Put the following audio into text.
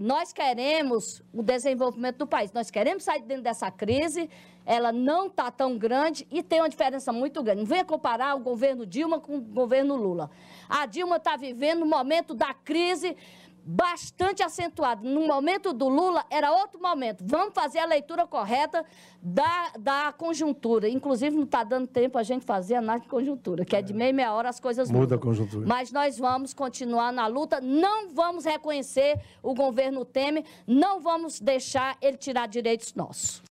nós queremos o desenvolvimento do país, nós queremos sair dentro dessa crise, ela não está tão grande e tem uma diferença muito grande. Não venha comparar o governo Dilma com o governo Lula. A Dilma está vivendo o momento da crise bastante acentuado. No momento do Lula, era outro momento. Vamos fazer a leitura correta da, da conjuntura. Inclusive, não está dando tempo a gente fazer a análise de conjuntura, que é, é de meia meia hora as coisas mudam. Muda a conjuntura. Mas nós vamos continuar na luta, não vamos reconhecer o governo Temer, não vamos deixar ele tirar direitos nossos.